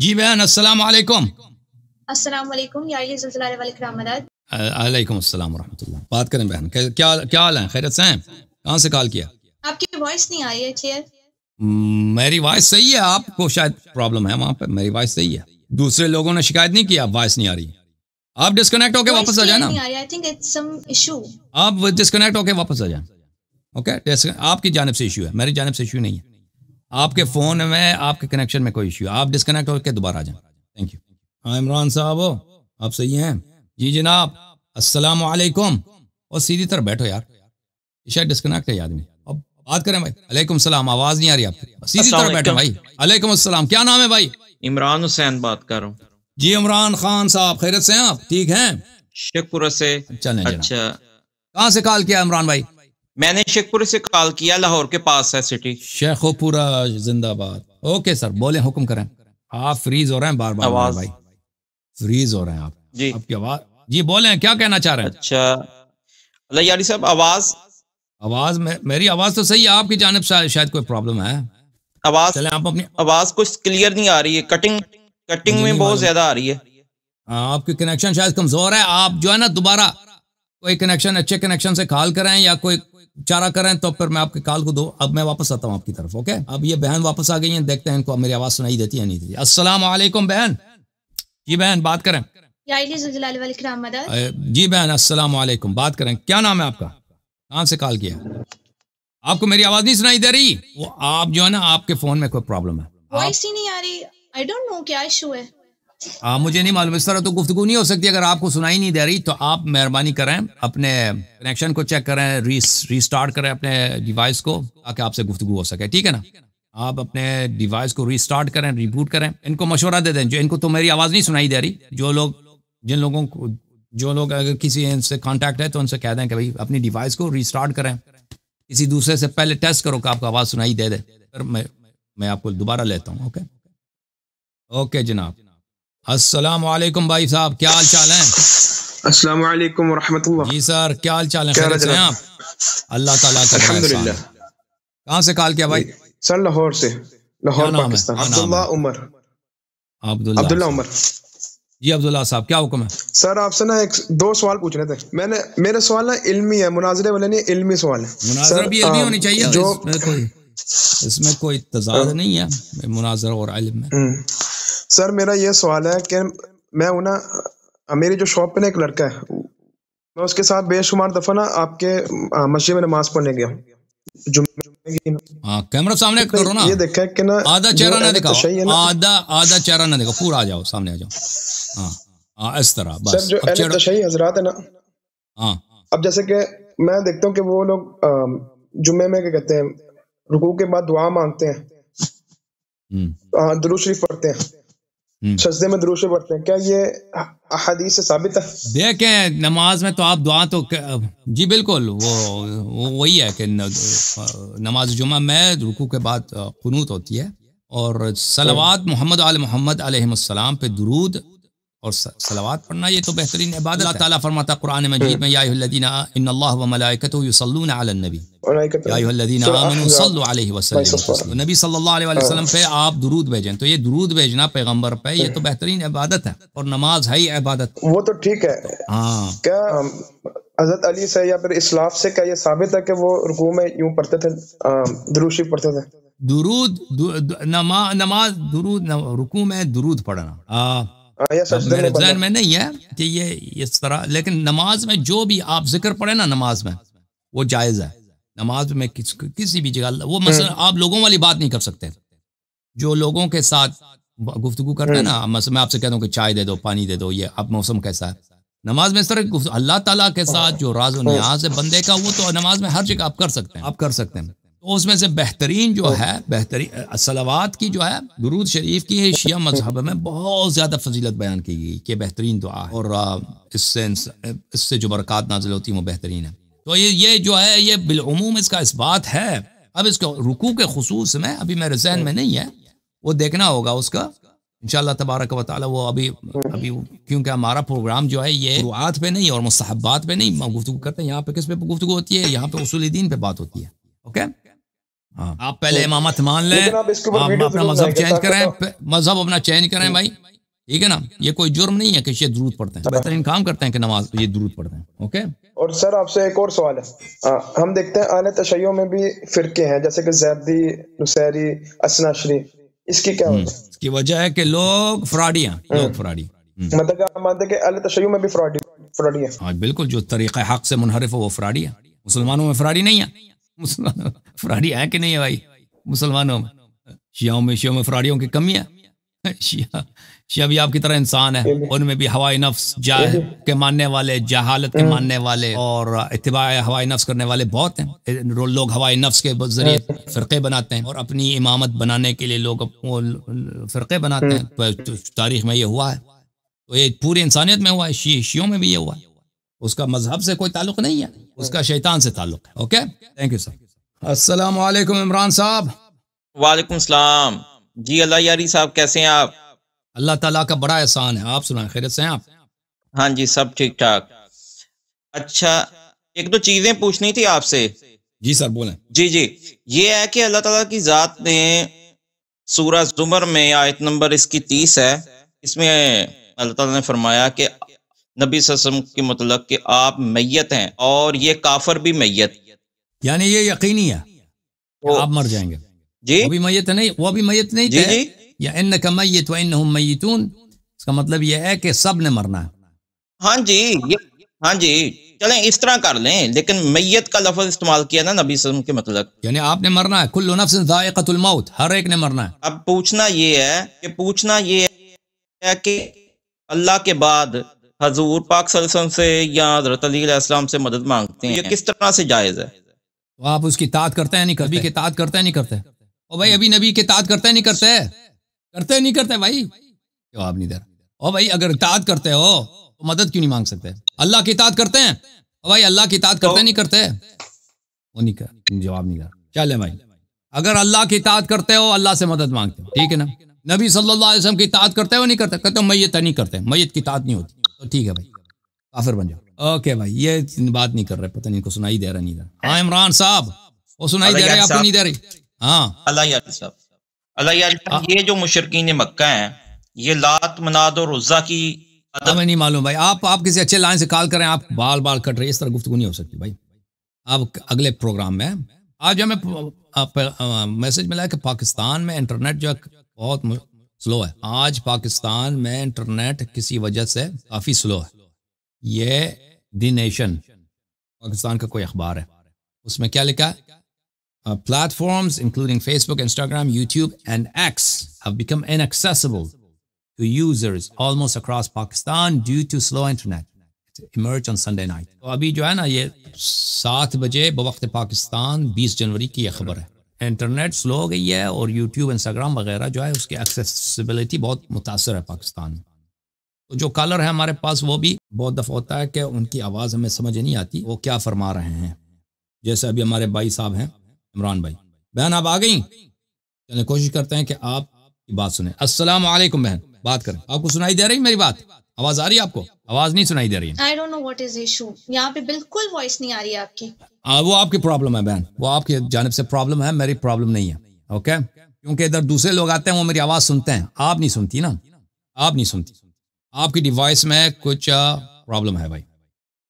जी बहन अस्सलाम वालेकुम अस्सलाम वालेकुम या ये बात करें बहन क्या क्या हाल है खैरियत से कहाँ से कॉल किया आपकी वॉइस नहीं आ रही है चेयर हम्म, मेरी वॉइस सही है आपको शायद प्रॉब्लम है वहाँ पर मेरी वॉइस सही है दूसरे लोगों ने शिकायत नहीं की आप वॉइस नहीं आ रही आप डिस्कनेक्ट होके वापस आ जाए ना आप डिस्कनेक्ट होके वापस आ जाए ओके आपकी जानब से इशू है मेरी जानब से इशू नहीं है आपके फ़ोन में आपके कनेक्शन में कोई इश्यू आप डिसकनेक्ट होकर दोबारा आ जाए थैंक यू हाँ इमरान साहब हो आप सही हैं जी जनाब असलकुम और सीधी तरह बैठो यार शायद डिस्कनेक्ट है आदमी अब बात करें भाई अलैकुम सलाम आवाज़ नहीं आ रही आपकी सीधी तरह बैठो भाई अलैकुम अस्सलाम क्या नाम है भाई इमरान हुसैन बात कर रहा हूँ जी इमरान खान साहब खैरत से हैं आप ठीक हैं शेखपुरा से चले अच्छा कहाँ से कॉल किया इमरान भाई मैंने शेखपुरे से कॉल किया लाहौर के पास है सिटी शेखोपुरा जिंदाबाद ओके सर बोले हुक्म करें आप फ्रीज हो रहे हैं बार बार, बार भाई फ्रीज हो रहे हैं आप जी आपकी आवाज जी बोले हैं क्या कहना चाह रहे हैं अच्छा अल्लाह यारी साहब आवाज आवाज मे, मेरी आवाज तो सही है आपकी जानब से शायद कोई प्रॉब्लम है आवाज चले आप अपनी आवाज कुछ क्लियर नहीं आ रही है कटिंग कटिंग में बहुत ज्यादा आ रही है आपकी कनेक्शन शायद कमजोर है आप जो है ना दोबारा कोई कनेक्शन अच्छे कनेक्शन से कॉल कराएं या कोई चारा करें तो फिर मैं आपके कॉल को दो अब मैं वापस आता हूँ आपकी तरफ ओके अब ये बहन वापस आ गई है देखते हैं इनको मेरी आवाज सुनाई देती है नहीं देती बहन जी बहन बात करें जी बहन असलम बात करें क्या नाम है आपका कहाँ से कॉल किया आपको मेरी आवाज नहीं सुनाई दे रही वो आप जो है ना आपके फोन में कोई प्रॉब्लम है वॉइस ही नहीं आ रही आई डोंट नो क्या इशू है आ, मुझे नहीं मालूम इस तरह तो गुफ्तु नहीं हो सकती अगर आपको सुनाई नहीं दे रही तो आप मेहरबानी करें अपने कनेक्शन को चेक करें रिस्टार्ट रीस्टार्ट करें अपने डिवाइस को ताकि आपसे गुफ्तु हो सके ठीक है ना आप अपने डिवाइस को रीस्टार्ट करें रिबूट करें इनको मशवरा दे दें जो इनको तो मेरी आवाज़ नहीं सुनाई दे रही जो लोग जिन लोगों को जो लोग अगर किसी इनसे कॉन्टेक्ट है तो उनसे कह दें कि भाई अपनी डिवाइस को रीस्टार्ट करें किसी दूसरे से पहले टेस्ट करो कि आपको आवाज़ सुनाई दे दे फिर मैं मैं आपको दोबारा लेता हूँ ओके ओके जनाब अस्सलाम भाई साहब क्या हाल चाल है अस्सलाम वालेकुम जी सर क्या हाल चाल है खैरियत हैं आप अल्लाह ताला का अल्हम्दुलिल्लाह कहाँ से कॉल किया भाई सर लाहौर से लाहौर पाकिस्तान अब्दुल्ला उमर अब्दुल्ला उमर जी अब्दुल्ला साहब क्या हुक्म है सर आपसे ना एक दो सवाल पूछ रहे थे मैंने मेरे सवाल ना इल्मी है मुनाजरे वाले नहीं इल्मी सवाल है मुनाजरा भी इल्मी होनी चाहिए जो इसमें कोई इसमें कोई तजाद नहीं है मुनाजरा और इल्म में हम्म। सर मेरा ये सवाल है कि मैं ना मेरी जो शॉप पे ना एक लड़का है मैं उसके साथ बेशुमार दफा ना आपके मस्जिद में नमाज पढ़ने गया हाँ, कैमरा सामने करो ना ये देखा कि ना आधा चेहरा ना दिखाओ आधा आधा चेहरा ना दिखाओ पूरा आ जाओ सामने आ जाओ हाँ, हाँ इस तरह बस सर जो तशही हजरात है ना हाँ अब जैसे कि मैं देखता हूँ कि वो लोग जुम्मे में क्या कहते हैं रुकू के बाद दुआ मांगते हैं हम्म। हाँ, दुरुशरीफ पढ़ते हैं हम्म। सजदे में दरूशे पढ़ते हैं क्या ये अहदीस से साबित है देखें नमाज में तो आप दुआ तो जी बिल्कुल वो, वो वही है कि नमाज जुमा में रुकू के बाद कनूत होती है और सलवात मोहम्मद आल मोहम्मद अलैहिस्सलाम पे दुरूद और सलवात पढ़ना ये तो बेहतरीन इबादत है अल्लाह ताला फरमाता कुरान मजीद में या इन अल्लाह व मलाइकतहु यसल्लून अलन नबी नबी सल्लल्लाहु अलैहि वसल्लम पे हाँ। आप दुरूद भेजें तो ये दुरूद भेजना पैगंबर पे ये तो हाँ। बेहतरीन इबादत है और नमाज है ही इबादत वो तो ठीक है हाँ क्या हजरत अली से या फिर इस्लाफ से क्या ये साबित है कि वो रुकू में यूं पढ़ते थे दुरूशी पढ़ते थे दुरूद दु, नमा, नमाज दुरूद रुकू में दुरूद पढ़ना आ, हाँ, मेरे जहन में नहीं है कि ये इस तरह लेकिन नमाज में जो भी आप जिक्र पढ़े ना नमाज में वो जायज़ है नमाज में किस किसी भी जगह वो मसल हम्म। आप लोगों वाली बात नहीं कर सकते जो लोगों के साथ गुफ्तु करते हैं ना हम्म। मसल मैं आपसे कहता हूँ कि चाय दे दो पानी दे दो ये अब मौसम कैसा है नमाज में इस तरह अल्लाह ताला के साथ जो राज है बंदे का वो तो नमाज में हर जगह आप कर सकते हैं आप कर सकते हैं तो उसमें से बेहतरीन जो तो है बेहतरीन सलावात की जो है दरूद शरीफ की शिया मजहब में बहुत ज़्यादा फजीलत बयान की गई कि बेहतरीन दुआ है और इससे इससे जो बरक़ात नाजिल होती है वो बेहतरीन है तो ये ये जो है ये बिलूम इसका इस बात है अब इसको रुकू के खसूस में अभी मेरे जहन में नहीं है वो देखना होगा उसका इन तबारक वाली वो अभी अभी क्योंकि हमारा प्रोग्राम जो है ये रुआत पे नहीं और मुस्बात पे नहीं गुफ्तु करते हैं यहाँ पे किस पे गुफ्तु होती है यहाँ पे उसूल दीन पे बात होती है ओके हाँ। आप पहले तो इमामत मान लें आप अपना मजहब चेंज करें मजहब अपना चेंज करें भाई ठीक है ना ये कोई जुर्म नहीं है कि ये दरूद पढ़ते हैं बेहतरीन काम करते हैं कि नमाज ये दरूद पढ़ते हैं ओके और सर आपसे एक और सवाल है आ, हम देखते हैं आने तशैयों में भी फिरके हैं जैसे कि जैदी नुसैरी असनाशरी इसकी क्या हम्म। इसकी वजह है कि लोग फ्राडियाँ हम्म। लोग फ्रॉडी हम्म। मतलब मानते हैं में भी फ्रॉडी फ्रॉडी है हाँ बिल्कुल जो तरीक़ा हक से मुनहरफ है वो फ्रॉडी है मुसलमानों में फ्रॉडी नहीं है मुसलमानों फ्रॉडी है कि नहीं है भाई मुसलमानों में शियाओं में शियों में फ्रॉडियों की कमी है शिया शिया भी आपकी तरह इंसान है उनमें भी हवाई नफ्स जाह के मानने वाले जहालत के हम्म। मानने वाले और इतबा हवाई नफ्स करने वाले बहुत हैं लोग हवाई नफ्स के जरिए हम्म। फ़िरक़े बनाते हैं और अपनी इमामत बनाने के लिए लोग फ़िरक़े बनाते हैं हम्म। तो तारीख में ये हुआ है तो ये पूरी इंसानियत में हुआ है शी, शियों में भी ये हुआ है उसका मजहब से कोई ताल्लुक नहीं है उसका शैतान से ताल्लुक है ओके थैंक यू सर असल इमरान साहब वालेकुम सलाम जी अल्लाह यारी साहब कैसे हैं आप अल्लाह ताला का बड़ा एहसान है आप सुना खैरत से हैं आप हाँ जी सब ठीक ठाक अच्छा एक दो चीजें पूछनी थी आपसे जी सर बोले जी जी ये है कि अल्लाह ताला की जात ने सूरह जुमर में आयत नंबर इसकी तीस है इसमें अल्लाह ताला ने फरमाया कि नबी ससम के मतलब कि आप मैयत हैं और ये काफर भी मैयत यानी ये यकीनी है तो आप मर जाएंगे जी वो भी मैत नहीं वो भी मैत नहीं जी जी या इन का मैत व इन मैतून इसका मतलब यह है कि सब ने मरना हाँ जी हाँ जी चले इस तरह कर लें लेकिन मैयत का लफज इस्तेमाल किया ना नबी सलम के मतलब यानी आपने मरना है कुल्लु नफ्स मौत हर एक ने मरना है अब पूछना ये है कि पूछना ये है कि अल्लाह के बाद हजूर पाक सलसम से या हजरत अलीसम से मदद मांगते हैं ये किस तरह से जायज़ है तो आप उसकी ताद करते हैं नहीं कभी के ताद करते हैं नहीं करते ओ भाई अभी नबी के ताद करता है नहीं करता है करते नहीं करते भाई जवाब नहीं दे रहा ओ भाई अगर ताद करते हो तो मदद क्यों नहीं मांग सकते अल्लाह की ताद करते हैं ओ भाई अल्लाह की ताद करते नहीं करते वो नहीं कर जवाब नहीं दे रहा चले भाई अगर अल्लाह की ताद करते हो अल्लाह से मदद मांगते हो ठीक है ना नबी सल्लल्लाहु अलैहि वसल्लम की ताद करते हो नहीं करते कहते हो मैयत नहीं करते मैयत की तात नहीं होती तो ठीक है भाई काफिर बन जाओ ओके भाई ये बात नहीं कर रहे पता नहीं को सुनाई दे रहा नहीं दे रहा हाँ इमरान साहब वो सुनाई दे रहे आपको नहीं दे रही हाँ। ये जो मुशरकिन मक्का है ये लात मनाद और रुजा की हमें नहीं मालूम भाई आप आप किसी अच्छे लाइन से कॉल करें आप बाल बाल कट रहे इस तरह गुफ्तु नहीं हो सकती भाई आप अगले प्रोग्राम में आज हमें मैसेज मिला है कि पाकिस्तान में इंटरनेट जो है बहुत स्लो है आज पाकिस्तान में इंटरनेट किसी वजह से काफ़ी स्लो है ये दी नेशन पाकिस्तान का कोई अखबार है उसमें क्या लिखा है uh, platforms, including Facebook, Instagram, YouTube, and X, have become inaccessible to users almost across Pakistan due to slow internet. It emerged on Sunday night. तो अभी जो है ना ये सात बजे बवक्त 20 जनवरी की ये खबर है इंटरनेट स्लो हो गई है और यूट्यूब इंस्टाग्राम वगैरह जो है उसकी एक्सेसिबिलिटी बहुत मुतासर है पाकिस्तान तो जो कलर है हमारे पास वो भी बहुत दफ़ा होता है कि उनकी आवाज़ हमें समझ नहीं आती वो क्या फरमा रहे हैं जैसे अभी हमारे भाई साहब हैं इमरान भाई बहन आप आ गई चले कोशिश करते हैं कि आप की बात सुने अस्सलाम वालेकुम बहन बात करें आपको सुनाई दे रही मेरी बात आवाज आ रही है आपको आवाज नहीं सुनाई दे रही है I don't know what is issue यहाँ पे बिल्कुल वॉइस नहीं आ रही है आपकी आ, वो आपकी प्रॉब्लम है बहन वो आपकी जानब से प्रॉब्लम है मेरी प्रॉब्लम नहीं है ओके क्योंकि इधर दूसरे लोग आते हैं वो मेरी आवाज़ सुनते हैं आप नहीं सुनती ना आप नहीं सुनती आपकी डिवाइस में कुछ प्रॉब्लम है भाई